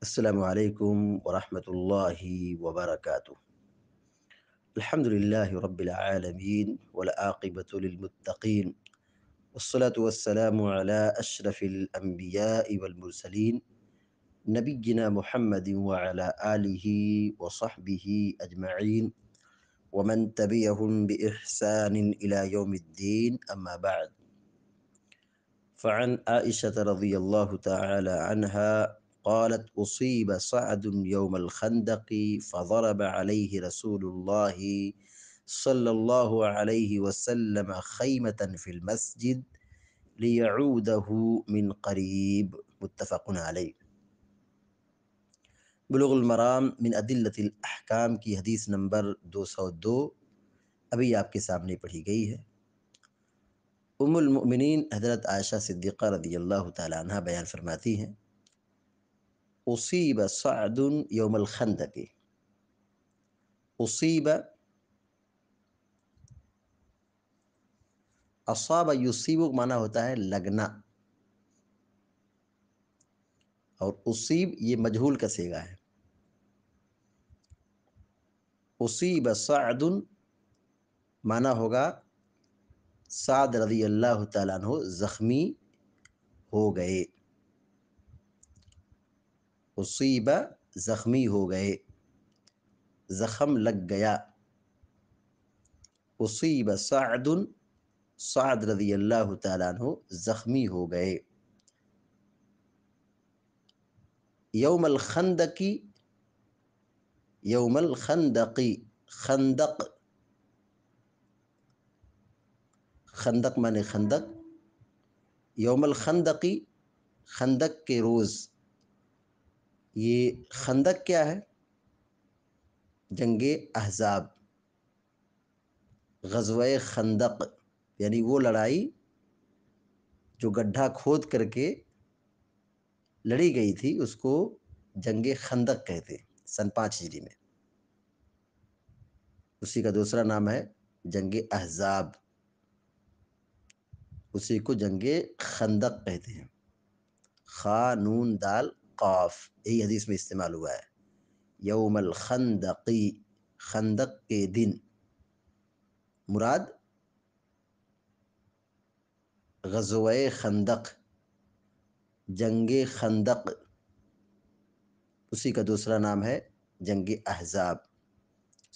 السلام عليكم ورحمة الله وبركاته الحمد لله رب العالمين والعاقبة للمتقين والصلاة والسلام على أشرف الأنبياء والمرسلين نبينا محمد وعلى آله وصحبه أجمعين ومن تبيهم بإحسان إلى يوم الدين أما بعد فعن عائشة رضي الله تعالى عنها قالت اصیب سعد یوم الخندق فضرب علیہ رسول الله صلی الله علیہ وسلم المسجد من قریب متفق علیہ بلغ المرام من عدلت الاحکام کی حدیث نمبر دو سو دو ابھی آپ کے سامنے پڑھی گئی ہے ام المؤمنین حضرت عائشہ صدقہ رضی اللہ تعالیٰ عنہ بیان فرماتی ہیں اصیب سعد یوم الخندق اصیب اصاب یوسیب معنی ہوتا ہے لگنا اور اصیب یہ مجھول کا سیگا ہے اصیب سعد معنی ہوگا سعد رضی اللہ تعالیٰ عنہ زخمی ہو گئے اصیبہ زخمی ہو گئے زخم لگ گیا اصیب سعد سعد رضی اللہ تعالیٰ عنہ زخمی ہو گئے یوم الخندقی یوم الخندقی خندق خندق مان خندق یوم الخندقی خندق کے روز یہ خندق کیا ہے جنگ احزاب غزوہ خندق یعنی وہ لڑائی جو گڈھا کھود کر کے لڑی گئی تھی اس کو جنگ خندق کہتے ہیں سن پانچ ہجری میں اسی کا دوسرا نام ہے جنگ احزاب اسی کو جنگ خندق کہتے ہیں خا نون دال القاف یہی حدیث میں استعمال ہوا ہے یوم الخندقی خندق کے دن مراد غزوہ خندق جنگ خندق اسی کا دوسرا نام ہے جنگ احزاب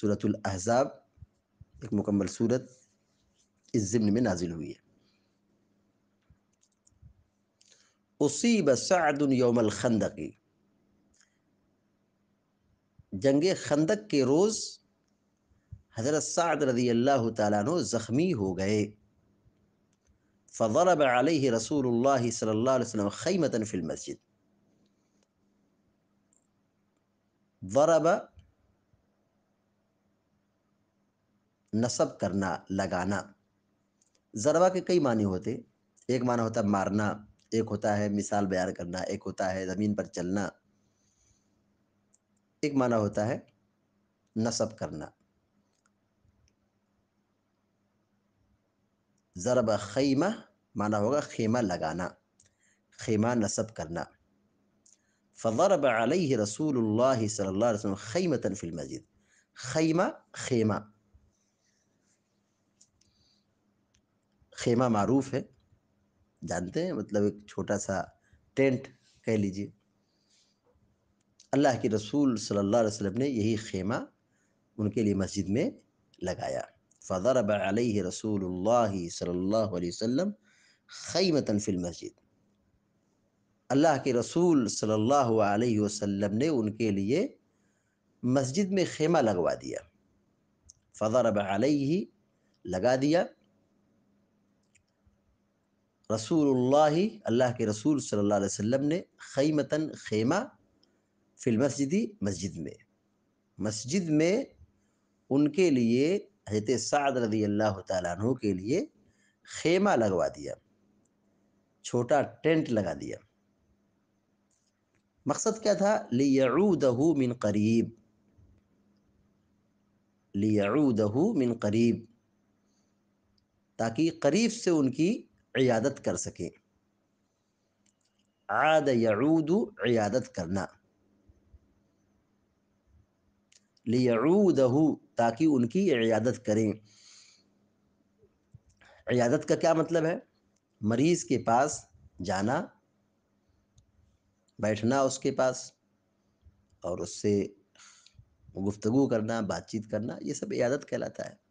صورت الاحزاب ایک مکمل صورت اس ضمن میں نازل ہوئی ہے اسیب سعد یوم الخندقی جنگ خندق کے روز حضرت سعد رضی اللہ تعالیٰ زخمی ہو گئے فضرب علیہ رسول اللہ صلی اللہ علیہ وسلم خی فی المسجد ضرب نصب کرنا لگانا ضربہ کے کئی معنی ہوتے ایک معنی ہوتا مارنا ایک ہوتا ہے مثال بیان کرنا ایک ہوتا ہے زمین پر چلنا ایک معنی ہوتا ہے نصب کرنا ضرب خیمہ مانا ہوگا خیمہ لگانا خیمہ نصب کرنا فضرب علیہ رسول اللہ صلی اللہ علیہ وسلم خیم فی المسجد خیمہ خیمہ خیمہ معروف ہے جانتے ہیں مطلب ایک چھوٹا سا ٹینٹ کہہ لیجیے اللہ کے رسول صلی اللہ علیہ وسلم نے یہی خیمہ ان کے لیے مسجد میں لگایا فضرب علیہ رسول اللہ صلی اللہ علیہ وسلم خیمتاً فی المسجد اللہ کے رسول صلی اللہ علیہ وسلم نے ان کے لیے مسجد میں خیمہ لگوا دیا فضرب علیہ لگا دیا رسول اللہ اللہ کے رسول صلی اللہ علیہ وسلم نے خیمتن خیمہ فی المسجدی مسجد میں مسجد میں ان کے لیے حضرت سعد رضی اللہ تعالیٰ عنہ کے لیے خیمہ لگوا دیا چھوٹا ٹینٹ لگا دیا مقصد کیا تھا لیعودہ من قریب لیعودہ من قریب تاکہ قریب سے ان کی عیادت کر سکے عاد یعود عیادت کرنا تاکہ ان کی عیادت کریں عیادت کا کیا مطلب ہے مریض کے پاس جانا بیٹھنا اس کے پاس اور اس سے گفتگو کرنا بات چیت کرنا یہ سب عیادت کہلاتا ہے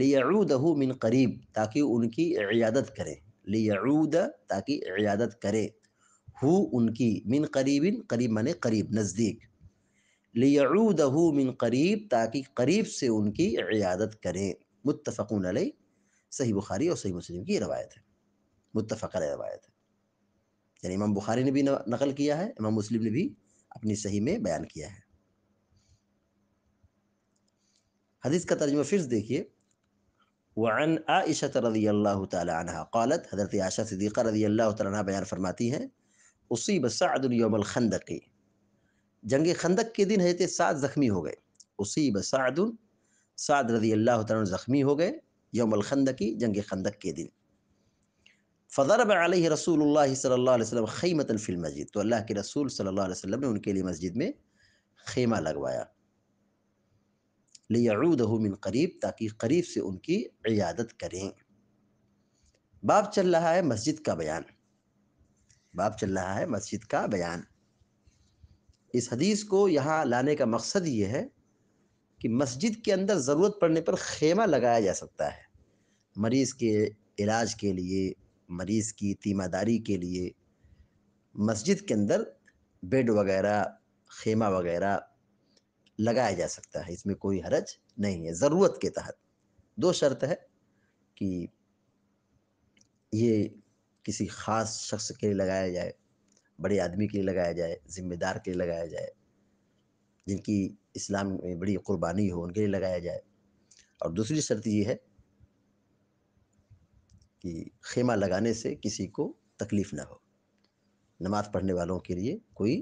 لیعودہ من قریب تاکہ ان کی عیادت کرے لیعود تاکہ عیادت کرے ہو ان کی من قریب قریب من قریب نزدیک لیعودہ من قریب تاکہ قریب سے ان کی عیادت کرے متفقون علیہ صحیح بخاری اور صحیح مسلم کی روایت ہے متفق علیہ روایت ہے یعنی امام بخاری نے بھی نقل کیا ہے امام مسلم نے بھی اپنی صحیح میں بیان کیا ہے حدیث کا ترجمہ پھر دیکھیے وعن عائشہ رضی اللہ تعالی عنہ قالت حضرت عائشہ صدیقہ رضی اللہ تعالی عنہ بیان فرماتی ہے اصیب سعد یوم الخندق جنگ خندق کے دن حضرت سعد زخمی ہو گئے اصیب سعد سعد رضی اللہ تعالی عنہ زخمی ہو گئے یوم الخندق جنگ خندق کے دن فضرب علیہ رسول اللہ صلی اللہ علیہ وسلم خیمت فی المسجد تو اللہ کے رسول صلی اللہ علیہ وسلم نے ان کے لیے مسجد میں خیمہ لگوایا من قریب تاکہ قریب سے ان کی عیادت کریں باب چل رہا ہے مسجد کا بیان باب چل رہا ہے مسجد کا بیان اس حدیث کو یہاں لانے کا مقصد یہ ہے کہ مسجد کے اندر ضرورت پڑنے پر خیمہ لگایا جا سکتا ہے مریض کے علاج کے لیے مریض کی تیمہ داری کے لیے مسجد کے اندر بیڈ وغیرہ خیمہ وغیرہ لگایا جا سکتا ہے اس میں کوئی حرج نہیں ہے ضرورت کے تحت دو شرط ہے کہ یہ کسی خاص شخص کے لیے لگایا جائے بڑے آدمی کے لیے لگایا جائے ذمہ دار کے لیے لگایا جائے جن کی اسلام میں بڑی قربانی ہو ان کے لیے لگایا جائے اور دوسری شرط یہ ہے کہ خیمہ لگانے سے کسی کو تکلیف نہ ہو نماز پڑھنے والوں کے لیے کوئی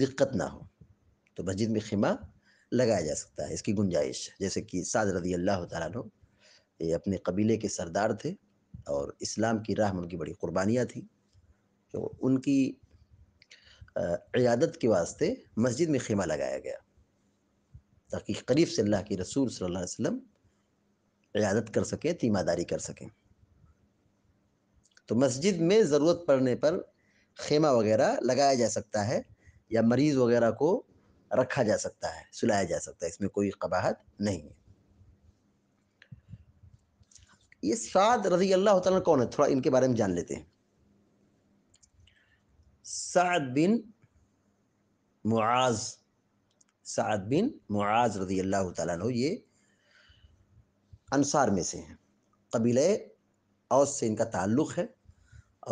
دقت نہ ہو تو مسجد میں خیمہ لگایا جا سکتا ہے اس کی گنجائش جیسے کہ سعد رضی اللہ تعالیٰ یہ اپنے قبیلے کے سردار تھے اور اسلام کی راہ میں ان کی بڑی قربانیاں تھیں تو ان کی عیادت کے واسطے مسجد میں خیمہ لگایا گیا تاکہ قریب اللہ کی رسول صلی اللہ علیہ وسلم عیادت کر سکیں تیمہ داری کر سکیں تو مسجد میں ضرورت پڑنے پر خیمہ وغیرہ لگایا جا سکتا ہے یا مریض وغیرہ کو رکھا جا سکتا ہے سلایا جا سکتا ہے اس میں کوئی قباہت نہیں ہے یہ سعد رضی اللہ تعالیٰ کون ہے تھوڑا ان کے بارے میں جان لیتے ہیں سعد بن معاذ سعد بن معاذ رضی اللہ تعالیٰ یہ انصار میں سے ہیں قبیلہ اوس سے ان کا تعلق ہے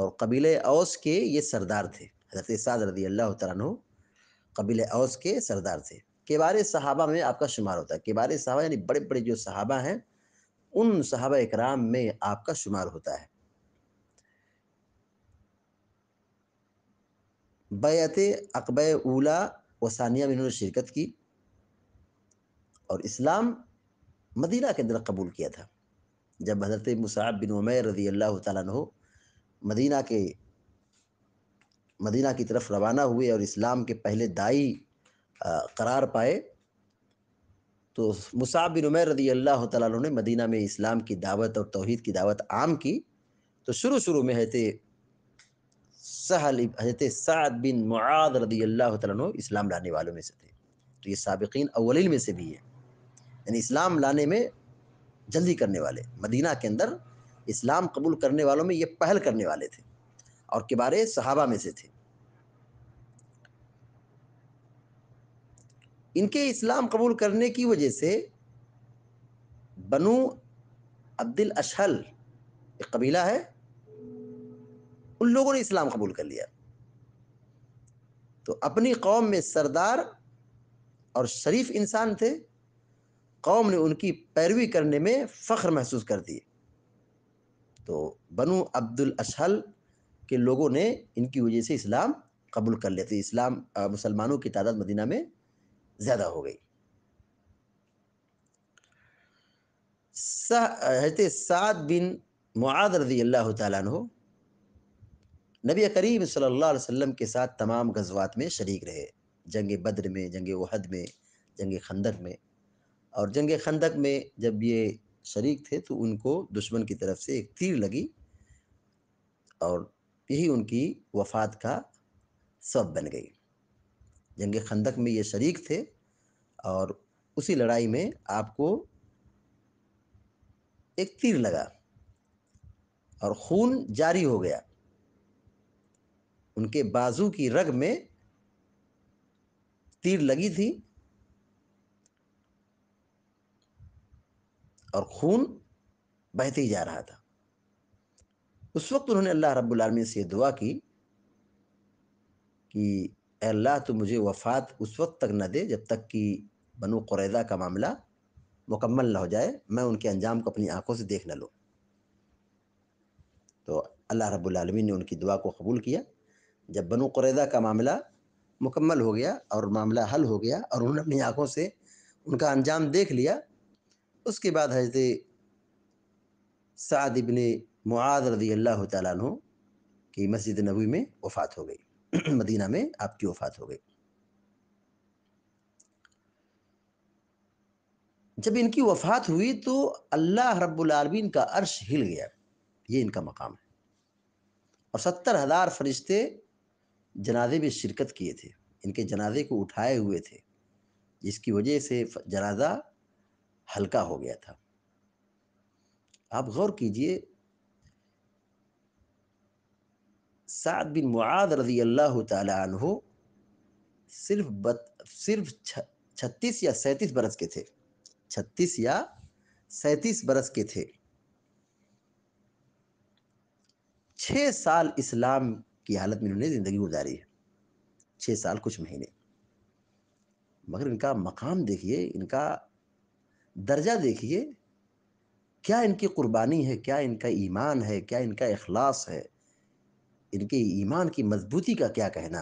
اور قبیلہ اوس کے یہ سردار تھے حضرت سعد رضی اللہ تعالیٰ عنہ قبیل اوس کے سردار تھے کبار صحابہ میں آپ کا شمار ہوتا ہے کبار صحابہ یعنی بڑے بڑے جو صحابہ ہیں ان صحابہ اکرام میں آپ کا شمار ہوتا ہے بیعت اقبۂ اولا و ثانیہ میں انہوں نے شرکت کی اور اسلام مدینہ کے اندر قبول کیا تھا جب حضرت مصعب بن عمیر رضی اللہ تعالیٰ مدینہ کے مدینہ کی طرف روانہ ہوئے اور اسلام کے پہلے دائی قرار پائے تو مصعب بن عمیر رضی اللہ تعالیٰ عنہ نے مدینہ میں اسلام کی دعوت اور توحید کی دعوت عام کی تو شروع شروع میں سہل حضرت سعد بن معاذ رضی اللہ تعالیٰ اسلام لانے والوں میں سے تھے تو یہ سابقین اولین میں سے بھی ہے یعنی اسلام لانے میں جلدی کرنے والے مدینہ کے اندر اسلام قبول کرنے والوں میں یہ پہل کرنے والے تھے اور کبارے صحابہ میں سے تھے ان کے اسلام قبول کرنے کی وجہ سے بنو عبد الاشحل ایک قبیلہ ہے ان لوگوں نے اسلام قبول کر لیا تو اپنی قوم میں سردار اور شریف انسان تھے قوم نے ان کی پیروی کرنے میں فخر محسوس کر دیے تو بنو عبد الاشحل کہ لوگوں نے ان کی وجہ سے اسلام قبول کر لیتے اسلام مسلمانوں کی تعداد مدینہ میں زیادہ ہو گئی حضرت سعد بن معاد رضی اللہ تعالیٰ عنہ نبی کریم صلی اللہ علیہ وسلم کے ساتھ تمام غزوات میں شریک رہے جنگ بدر میں جنگ احد میں جنگ خندق میں اور جنگ خندق میں جب یہ شریک تھے تو ان کو دشمن کی طرف سے ایک تیر لگی اور یہی ان کی وفات کا سبب بن گئی جنگ خندق میں یہ شریک تھے اور اسی لڑائی میں آپ کو ایک تیر لگا اور خون جاری ہو گیا ان کے بازو کی رگ میں تیر لگی تھی اور خون بہتی جا رہا تھا اس وقت انہوں نے اللہ رب العالمین سے یہ دعا کی کہ اے اللہ تو مجھے وفات اس وقت تک نہ دے جب تک کہ بنو قریضہ کا معاملہ مکمل نہ ہو جائے میں ان کے انجام کو اپنی آنکھوں سے دیکھ نہ لوں تو اللہ رب العالمین نے ان کی دعا کو قبول کیا جب بنو قریضہ کا معاملہ مکمل ہو گیا اور معاملہ حل ہو گیا اور انہوں نے اپنی آنکھوں سے ان کا انجام دیکھ لیا اس کے بعد حضرت سعد ابن معاذ رضی اللہ تعالیٰ عنہ کی مسجد نبوی میں وفات ہو گئی مدینہ میں آپ کی وفات ہو گئی جب ان کی وفات ہوئی تو اللہ رب العالمین کا عرش ہل گیا یہ ان کا مقام ہے اور ستر ہزار فرشتے جنازے میں شرکت کیے تھے ان کے جنازے کو اٹھائے ہوئے تھے جس کی وجہ سے جنازہ ہلکا ہو گیا تھا آپ غور کیجئے سعد بن معاذ رضی اللہ تعالی عنہ صرف بت صرف چھتیس یا سینتیس برس کے تھے چھتیس یا سینتیس برس کے تھے چھ سال اسلام کی حالت میں انہوں نے زندگی گزاری ہے چھ سال کچھ مہینے مگر ان کا مقام دیکھیے ان کا درجہ دیکھیے کیا ان کی قربانی ہے کیا ان کا ایمان ہے کیا ان کا اخلاص ہے ان کے ایمان کی مضبوطی کا کیا کہنا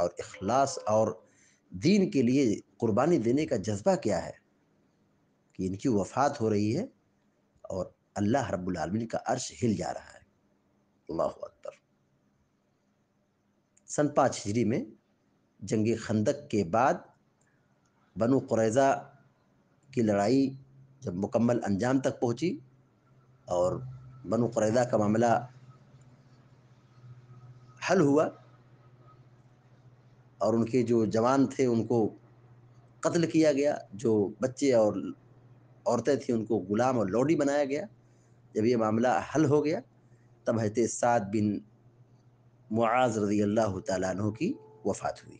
اور اخلاص اور دین کے لیے قربانی دینے کا جذبہ کیا ہے کہ ان کی وفات ہو رہی ہے اور اللہ رب العالمین کا عرش ہل جا رہا ہے اللہ اکبر سن پانچ ہجری میں جنگ خندق کے بعد بنو قریضہ کی لڑائی جب مکمل انجام تک پہنچی اور بنو قریضہ کا معاملہ حل ہوا اور ان کے جو جوان تھے ان کو قتل کیا گیا جو بچے اور عورتیں تھیں ان کو غلام اور لوڈی بنایا گیا جب یہ معاملہ حل ہو گیا تب سعد بن معاذ رضی اللہ تعالیٰ عنہ کی وفات ہوئی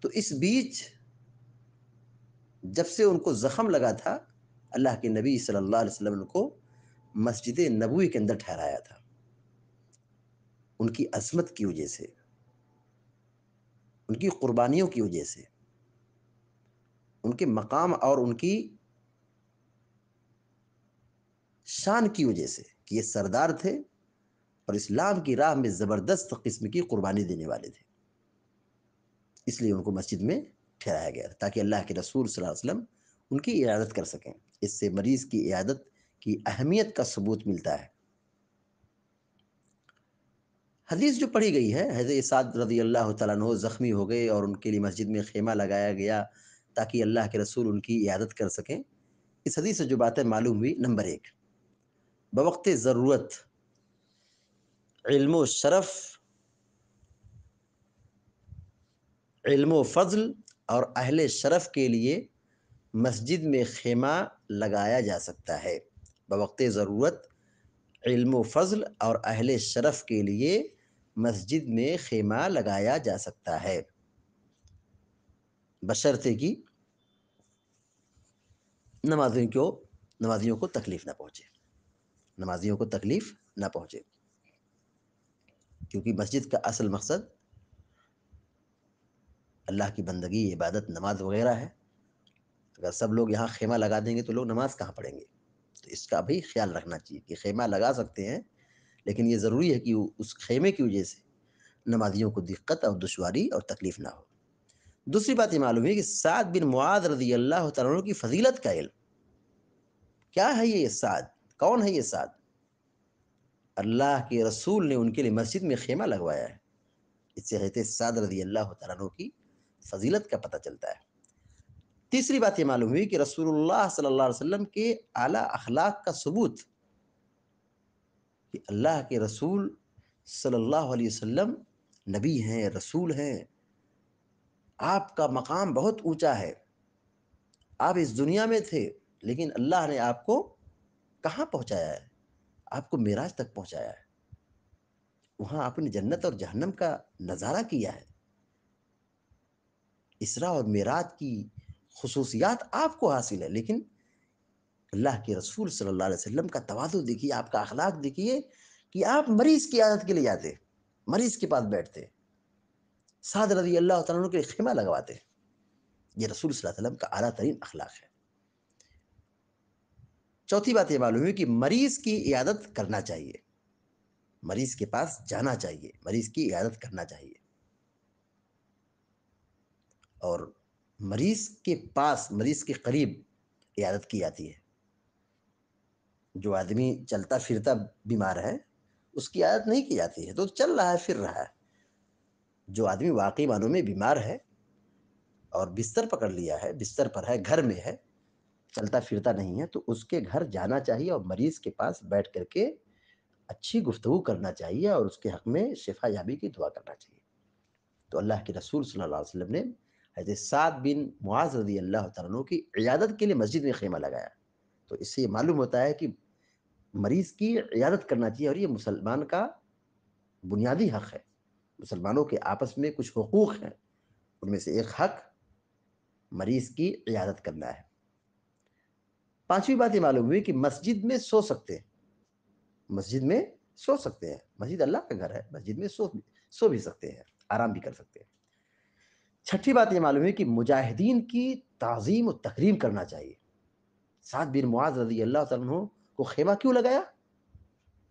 تو اس بیچ جب سے ان کو زخم لگا تھا اللہ کے نبی صلی اللہ علیہ وسلم ان کو مسجد نبوی کے اندر ٹھہرایا تھا ان کی عظمت کی وجہ سے ان کی قربانیوں کی وجہ سے ان کے مقام اور ان کی شان کی وجہ سے کہ یہ سردار تھے اور اسلام کی راہ میں زبردست قسم کی قربانی دینے والے تھے اس لیے ان کو مسجد میں ٹھہرایا گیا تاکہ اللہ کے رسول صلی اللہ علیہ وسلم ان کی عیادت کر سکیں اس سے مریض کی عیادت کی اہمیت کا ثبوت ملتا ہے حدیث جو پڑھی گئی ہے حضرت سعد رضی اللہ تعالیٰ عنہ زخمی ہو گئے اور ان کے لیے مسجد میں خیمہ لگایا گیا تاکہ اللہ کے رسول ان کی عیادت کر سکیں اس حدیث سے جو باتیں معلوم ہوئی نمبر ایک بوقت ضرورت علم و شرف علم و فضل اور اہل شرف کے لیے مسجد میں خیمہ لگایا جا سکتا ہے بوقت ضرورت علم و فضل اور اہل شرف کے لیے مسجد میں خیمہ لگایا جا سکتا ہے بشرطے کی نمازیوں کو نمازیوں کو تکلیف نہ پہنچے نمازیوں کو تکلیف نہ پہنچے کیونکہ مسجد کا اصل مقصد اللہ کی بندگی عبادت نماز وغیرہ ہے اگر سب لوگ یہاں خیمہ لگا دیں گے تو لوگ نماز کہاں پڑھیں گے تو اس کا بھی خیال رکھنا چاہیے کہ خیمہ لگا سکتے ہیں لیکن یہ ضروری ہے کہ اس خیمے کی وجہ سے نمازیوں کو دقت اور دشواری اور تکلیف نہ ہو دوسری بات یہ معلوم ہے کہ سعد بن معاذ رضی اللہ تعالیٰ کی فضیلت کا علم کیا ہے یہ سعد کون ہے یہ سعد اللہ کے رسول نے ان کے لیے مسجد میں خیمہ لگوایا ہے اس سے رہتے سعد رضی اللہ تعالیٰ کی فضیلت کا پتہ چلتا ہے تیسری بات یہ معلوم ہوئی کہ رسول اللہ صلی اللہ علیہ وسلم کے اعلیٰ اخلاق کا ثبوت کہ اللہ کے رسول صلی اللہ علیہ وسلم نبی ہیں رسول ہیں آپ کا مقام بہت اونچا ہے آپ اس دنیا میں تھے لیکن اللہ نے آپ کو کہاں پہنچایا ہے آپ کو میراج تک پہنچایا ہے وہاں آپ نے جنت اور جہنم کا نظارہ کیا ہے اسرا اور معراج کی خصوصیات آپ کو حاصل ہے لیکن اللہ کے رسول صلی اللہ علیہ وسلم کا توازو دیکھیے آپ کا اخلاق دیکھیے کہ آپ مریض کی عادت کے لیے جاتے مریض کے پاس بیٹھتے سعد رضی اللہ تعالیٰ کے خیمہ لگواتے یہ رسول صلی اللہ علیہ وسلم کا اعلیٰ ترین اخلاق ہے چوتھی بات یہ معلوم ہے کہ مریض کی عیادت کرنا چاہیے مریض کے پاس جانا چاہیے مریض کی عیادت کرنا چاہیے اور مریض کے پاس مریض کے قریب عیادت کی جاتی ہے جو آدمی چلتا پھرتا بیمار ہے اس کی عادت نہیں کی جاتی ہے تو چل رہا ہے پھر رہا ہے جو آدمی واقعی معنوں میں بیمار ہے اور بستر پکڑ لیا ہے بستر پر ہے گھر میں ہے چلتا پھرتا نہیں ہے تو اس کے گھر جانا چاہیے اور مریض کے پاس بیٹھ کر کے اچھی گفتگو کرنا چاہیے اور اس کے حق میں شفا یابی کی دعا کرنا چاہیے تو اللہ کے رسول صلی اللہ علیہ وسلم نے حضرت سعد بن معاذ رضی اللہ تعالیٰ کی عیادت کے لیے مسجد میں خیمہ لگایا تو اس سے یہ معلوم ہوتا ہے کہ مریض کی عیادت کرنا چاہیے اور یہ مسلمان کا بنیادی حق ہے مسلمانوں کے آپس میں کچھ حقوق ہیں ان میں سے ایک حق مریض کی عیادت کرنا ہے پانچویں بات یہ معلوم ہوئی کہ مسجد میں سو سکتے ہیں مسجد میں سو سکتے ہیں مسجد اللہ کا گھر ہے مسجد میں سو بھی سو بھی سکتے ہیں آرام بھی کر سکتے ہیں چھٹی بات یہ معلوم ہے کہ مجاہدین کی تعظیم و تقریم کرنا چاہیے سعد بن معاذ رضی اللہ عنہ کو خیمہ کیوں لگایا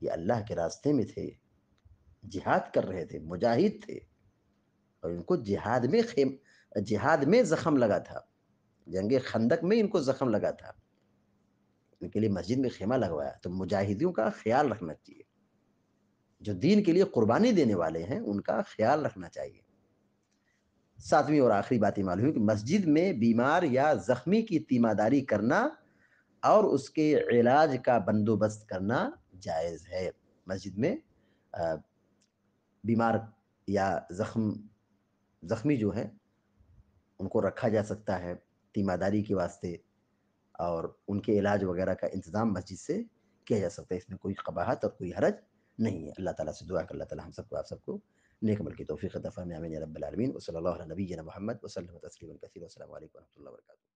یہ اللہ کے راستے میں تھے جہاد کر رہے تھے مجاہد تھے اور ان کو جہاد میں خیم جہاد میں زخم لگا تھا جنگ خندق میں ان کو زخم لگا تھا ان کے لیے مسجد میں خیمہ لگوایا تو مجاہدیوں کا خیال رکھنا چاہیے جو دین کے لیے قربانی دینے والے ہیں ان کا خیال رکھنا چاہیے ساتویں اور آخری باتیں معلوم ہے کہ مسجد میں بیمار یا زخمی کی تیمہ داری کرنا اور اس کے علاج کا بندوبست کرنا جائز ہے مسجد میں بیمار یا زخم زخمی جو ہیں ان کو رکھا جا سکتا ہے تیمہ داری کے واسطے اور ان کے علاج وغیرہ کا انتظام مسجد سے کیا جا سکتا ہے اس میں کوئی قباہت اور کوئی حرج نہیں ہے اللہ تعالیٰ سے دعا کر اللہ تعالیٰ ہم سب کو آپ سب کو ليكمل كده توفيق الدفع من يا رب العالمين وصلى الله على نبينا محمد وسلم تسليما كثيرا والسلام عليكم ورحمه الله وبركاته